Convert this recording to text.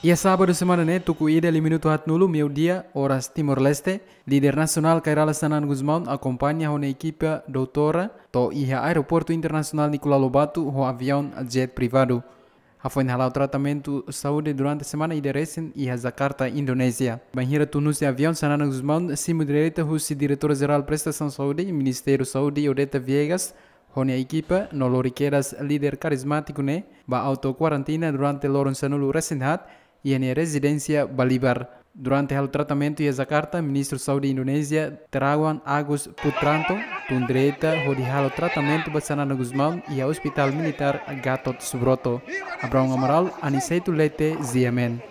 Ia ya, di semana ne tuku ida ali minuto hat nulu meu dia, horas Timor-Leste, leader nasional Kairala Sanan Guzman, akompanya hone ekipa doutora to iha aeroporto internasional Nikola Lobato ho avion jet privado. Afon halau tratamento saúde durante semana ide resen iha Jakarta, Indonesia. Banheira Tunus avion sanan Guzman, si Simo Direita, Russi, Diretora-Geral Saudi Saúde e Ministério Saúde, Odeta Viegas, Hone equipa no loriqueras líder carismático ne ba auto quarantina durante loron sanulu resenhat, e na residência Balibar. Durante o tratamento em Jakarta, ministro de Saúde Indonésia, Terawan Agus Putranto, tundireta rodihalo tratamento Basanana Guzmão e ao Hospital Militar Gatot Subroto. Abraão Amaral, Aniceto Leite, Ziamen.